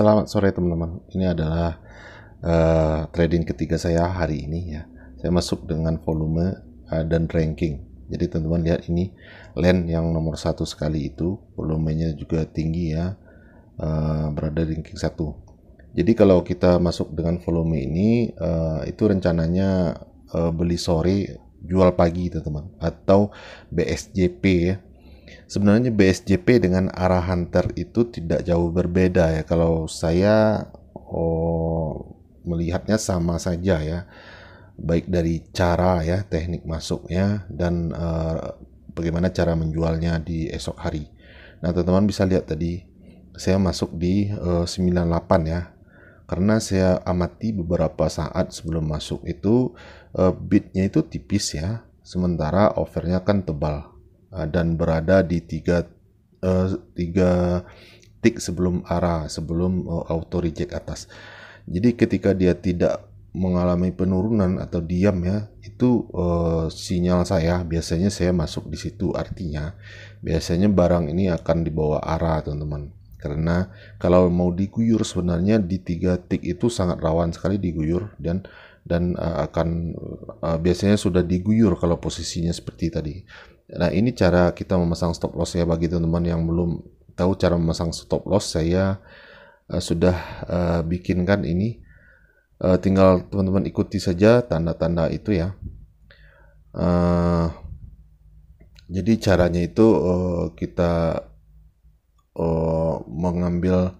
Selamat sore teman-teman. Ini adalah uh, trading ketiga saya hari ini ya. Saya masuk dengan volume uh, dan ranking. Jadi teman-teman lihat ini land yang nomor satu sekali itu volumenya juga tinggi ya. Uh, berada di ranking satu. Jadi kalau kita masuk dengan volume ini uh, itu rencananya uh, beli sore jual pagi teman-teman atau BSJP ya Sebenarnya BSJP dengan arah hunter itu tidak jauh berbeda ya. Kalau saya oh, melihatnya sama saja ya. Baik dari cara ya, teknik masuknya dan uh, bagaimana cara menjualnya di esok hari. Nah, teman-teman bisa lihat tadi saya masuk di uh, eh, 98 ya. Karena saya amati beberapa saat sebelum masuk itu uh, eh, bitnya itu tipis ya, sementara overnya kan tebal. Eh, dan berada di tiga uh, tiga tick sebelum arah sebelum uh, auto reject atas. Jadi ketika dia tidak mengalami penurunan atau diam ya itu uh, sinyal saya biasanya saya masuk di situ artinya biasanya barang ini akan dibawa arah teman-teman karena kalau mau diguyur sebenarnya di tiga tik itu sangat rawan sekali diguyur dan dan uh, akan uh, biasanya sudah diguyur kalau posisinya seperti tadi Nah ini cara kita memasang stop loss ya bagi teman-teman yang belum tahu cara memasang stop loss saya uh, sudah uh, bikinkan ini uh, tinggal teman-teman ikuti saja tanda-tanda itu ya uh, jadi caranya itu uh, kita uh, mengambil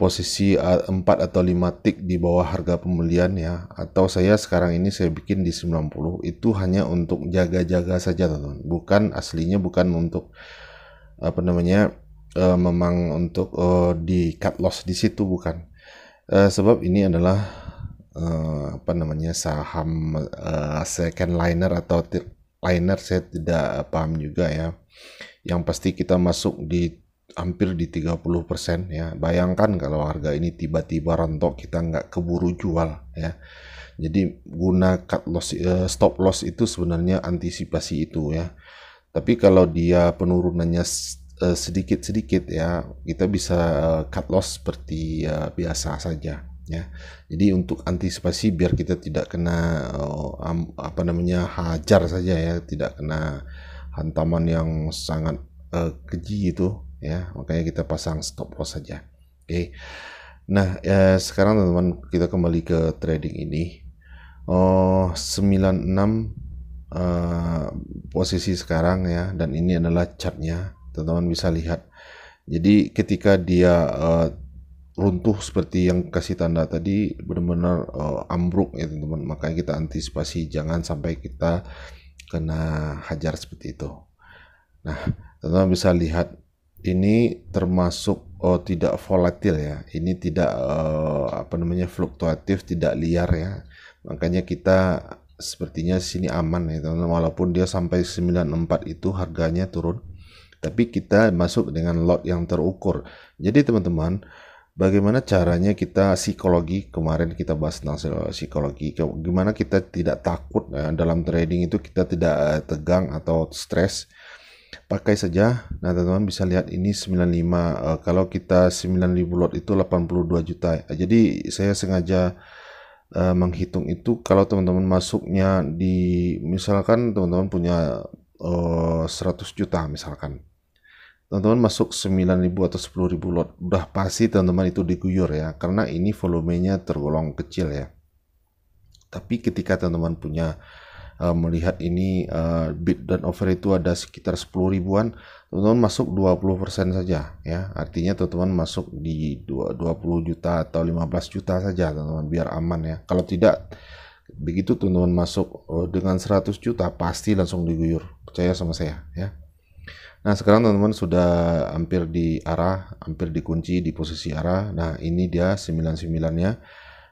posisi 4 eh, atau 5 tick di bawah harga pembelian ya atau saya sekarang ini saya bikin di 90 itu hanya untuk jaga-jaga saja teman bukan aslinya bukan untuk apa namanya uh, memang untuk uh, di cut loss di situ bukan uh, sebab ini adalah uh, apa namanya saham uh, second liner atau liner saya tidak paham juga ya yang pasti kita masuk di hampir di 30% ya. Bayangkan kalau harga ini tiba-tiba rentok kita nggak keburu jual ya. Jadi guna cut loss eh, stop loss itu sebenarnya antisipasi itu ya. Tapi kalau dia penurunannya eh, sedikit-sedikit ya, kita bisa eh, cut loss seperti biasa saja ya. Jadi untuk antisipasi biar kita tidak kena apa namanya hajar saja ya, tidak kena hantaman yang sangat keji itu ya makanya kita pasang stop loss saja oke okay. nah ya, sekarang teman-teman kita kembali ke trading ini oh 96 uh, eh, posisi sekarang ya dan ini adalah chartnya teman-teman bisa lihat jadi ketika dia uh, runtuh seperti yang kasih tanda tadi benar-benar uh, ambruk ya teman-teman makanya kita antisipasi jangan sampai kita kena hajar seperti itu nah teman-teman bisa lihat ini termasuk oh, tidak volatil ya. Ini tidak eh, apa namanya fluktuatif, tidak liar ya. Makanya kita sepertinya sini aman ya teman-teman walaupun dia sampai 94 itu harganya turun tapi kita masuk dengan lot yang terukur. Jadi teman-teman, bagaimana caranya kita psikologi kemarin kita bahas tentang psikologi gimana kita tidak takut eh, dalam trading itu kita tidak eh, tegang atau stres pakai saja nah teman-teman bisa lihat ini 95 uh, eh, kalau kita 9000 lot itu 82 juta jadi saya sengaja uh, menghitung itu kalau teman-teman masuknya di misalkan teman-teman punya uh, eh, 100 juta misalkan teman-teman masuk 9.000 atau 10.000 lot udah pasti teman-teman itu diguyur ya karena ini volumenya tergolong kecil ya tapi ketika teman-teman punya uh, melihat ini uh, bid dan offer itu ada sekitar 10 ribuan teman-teman masuk 20% saja ya artinya teman-teman masuk di 20 juta atau 15 juta saja teman-teman biar aman ya kalau tidak begitu teman-teman masuk eh, dengan 100 juta pasti langsung diguyur percaya sama saya ya Nah sekarang teman-teman sudah hampir di arah, hampir dikunci di posisi arah. Nah ini dia 99-nya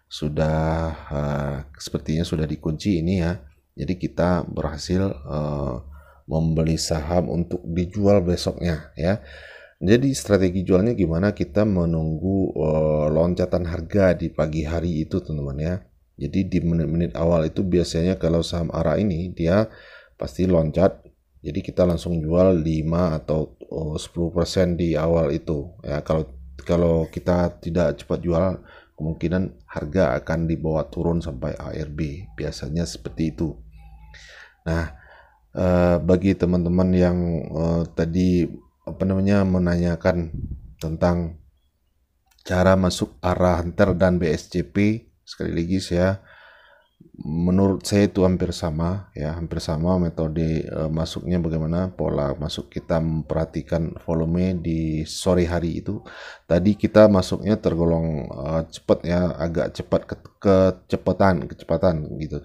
sudah uh, sepertinya sudah dikunci ini ya. Jadi kita berhasil uh, membeli saham untuk dijual besoknya ya. Jadi strategi jualnya gimana kita menunggu uh, loncatan harga di pagi hari itu teman-teman ya. Jadi di menit-menit awal itu biasanya kalau saham ARA ini dia pasti loncat. Jadi kita langsung jual 5 atau eh, uh, 10% di awal itu ya. Kalau kalau kita tidak cepat jual kemungkinan harga akan dibawa turun sampai ARB. Biasanya seperti itu. Nah, eh, bagi teman-teman yang eh, tadi apa namanya menanyakan tentang cara masuk arah hunter dan BSCP sekali lagi saya menurut saya itu hampir sama ya hampir sama metode uh, masuknya bagaimana pola masuk kita memperhatikan volume di sore hari itu tadi kita masuknya tergolong uh, cepat ya agak cepat ke, kecepatan kecepatan gitu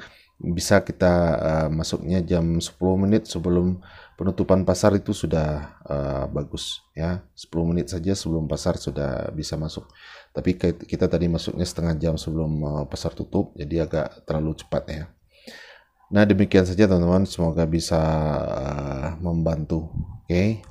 bisa kita uh, masuknya jam 10 menit sebelum penutupan pasar itu sudah uh, bagus ya 10 menit saja sebelum pasar sudah bisa masuk tapi kita tadi masuknya setengah jam sebelum uh, pasar tutup jadi agak terlalu cepat ya nah demikian saja teman-teman semoga bisa uh, membantu oke okay?